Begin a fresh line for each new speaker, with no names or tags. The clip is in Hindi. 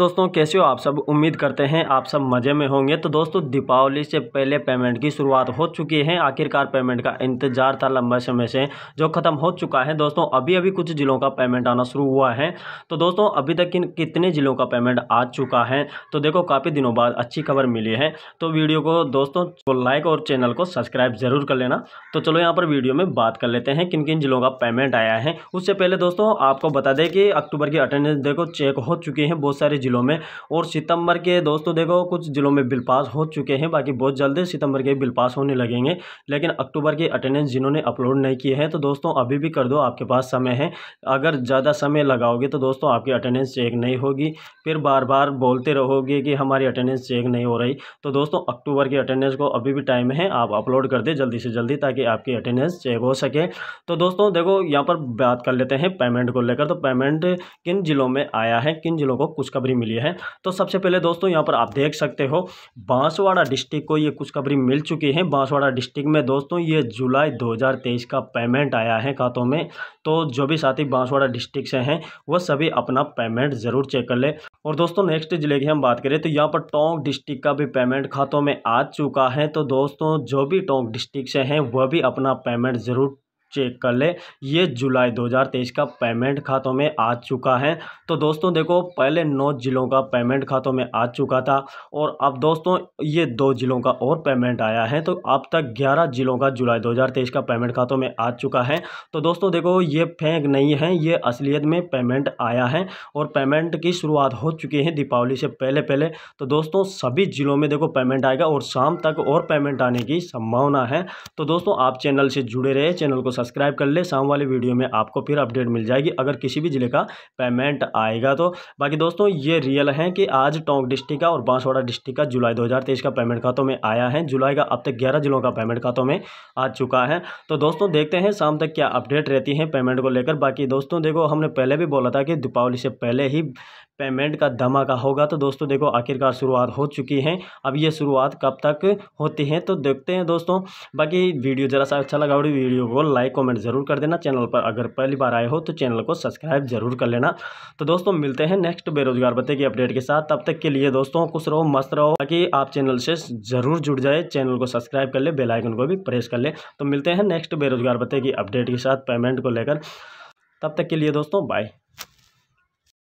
दोस्तों कैसे हो आप सब उम्मीद करते हैं आप सब मज़े में होंगे तो दोस्तों दीपावली से पहले पेमेंट की शुरुआत हो चुकी है आखिरकार पेमेंट का इंतजार था लंबे समय से जो ख़त्म हो चुका है दोस्तों अभी अभी कुछ ज़िलों का पेमेंट आना शुरू हुआ है तो दोस्तों अभी तक इन कितने ज़िलों का पेमेंट आ चुका है तो देखो काफ़ी दिनों बाद अच्छी खबर मिली है तो वीडियो को दोस्तों को लाइक और चैनल को सब्सक्राइब ज़रूर कर लेना तो चलो यहाँ पर वीडियो में बात कर लेते हैं किन किन ज़िलों का पेमेंट आया है उससे पहले दोस्तों आपको बता दें कि अक्टूबर की अटेंडेंस देखो चेक हो चुकी है बहुत सारे ज़िलों में और सितंबर के दोस्तों देखो कुछ ज़िलों में बिल पास हो चुके हैं बाकी बहुत जल्दी सितंबर के बिल पास होने लगेंगे लेकिन अक्टूबर के अटेंडेंस जिन्होंने अपलोड नहीं किए हैं तो दोस्तों अभी भी कर दो आपके पास समय है अगर ज़्यादा समय लगाओगे तो दोस्तों आपकी अटेंडेंस चेक नहीं होगी फिर बार बार बोलते रहोगे कि हमारी अटेंडेंस चेक नहीं हो रही तो दोस्तों अक्टूबर की अटेंडेंस को अभी भी टाइम है आप अपलोड कर दे जल्दी से जल्दी ताकि आपकी अटेंडेंस चेक हो सके तो दोस्तों देखो यहाँ पर बात कर लेते हैं पेमेंट को लेकर तो पेमेंट किन जिलों में आया है किन जिलों को खुशखबरी मिली है तो सबसे पहले दोस्तों यहाँ पर आप देख सकते हो बांसवाड़ा डिस्ट्रिक्ट को ये खुशखबरी मिल चुकी है बांसवाड़ा डिस्ट्रिक्ट में दोस्तों ये जुलाई 2023 का पेमेंट आया है खातों में तो जो भी साथी बांसवाड़ा डिस्ट्रिक्ट से हैं वो सभी अपना पेमेंट ज़रूर चेक कर ले और दोस्तों नेक्स्ट जिले की हम बात करें तो यहाँ पर टोंक डिस्ट्रिक्ट का भी पेमेंट खातों में आ चुका है तो दोस्तों जो भी टोंक डिस्ट्रिक्ट से हैं वह भी अपना पेमेंट ज़रूर चेक कर ले ये जुलाई 2023 का पेमेंट खातों में आ चुका है तो दोस्तों देखो पहले नौ ज़िलों का पेमेंट खातों में आ चुका था और अब दोस्तों ये दो ज़िलों का और पेमेंट आया है तो अब तक ग्यारह ज़िलों का जुलाई 2023 का पेमेंट खातों में आ चुका है तो दोस्तों देखो ये फेंक नहीं है ये असलियत में पेमेंट आया है और पेमेंट की शुरुआत हो चुकी है दीपावली से पहले पहले तो दोस्तों सभी ज़िलों में देखो पेमेंट आएगा और शाम तक और पेमेंट आने की संभावना है तो दोस्तों आप चैनल से जुड़े रहे चैनल को सब्सक्राइब कर ले शाम वाली वीडियो में आपको फिर अपडेट मिल जाएगी अगर किसी भी ज़िले का पेमेंट आएगा तो बाकी दोस्तों ये रियल है कि आज टोंक डिस्ट्रिक्ट का और बांसवाड़ा डिस्ट्रिक्ट का जुलाई दो का पेमेंट खातों में आया है जुलाई का अब तक ग्यारह जिलों का पेमेंट खातों में आ चुका है तो दोस्तों देखते हैं शाम तक क्या अपडेट रहती है पेमेंट को लेकर बाकी दोस्तों देखो हमने पहले भी बोला था कि दीपावली से पहले ही पेमेंट का धमाका होगा तो दोस्तों देखो आखिरकार शुरुआत हो चुकी है अब ये शुरुआत कब तक होती है तो देखते हैं दोस्तों बाकी वीडियो जरा सा अच्छा लगा होगी वीडियो को लाइक कमेंट ज़रूर कर देना चैनल पर अगर पहली बार आए हो तो चैनल को सब्सक्राइब जरूर कर लेना तो दोस्तों मिलते हैं नेक्स्ट बेरोजगार भत्ते की अपडेट के साथ तब तक के लिए दोस्तों खुश रहो मस्त रहो ताकि आप चैनल से ज़रूर जुड़ जाए चैनल को सब्सक्राइब कर ले बेलाइकन को भी प्रेस कर ले तो मिलते हैं नेक्स्ट बेरोजगार भत्ते की अपडेट के साथ पेमेंट को लेकर तब तक के लिए दोस्तों बाय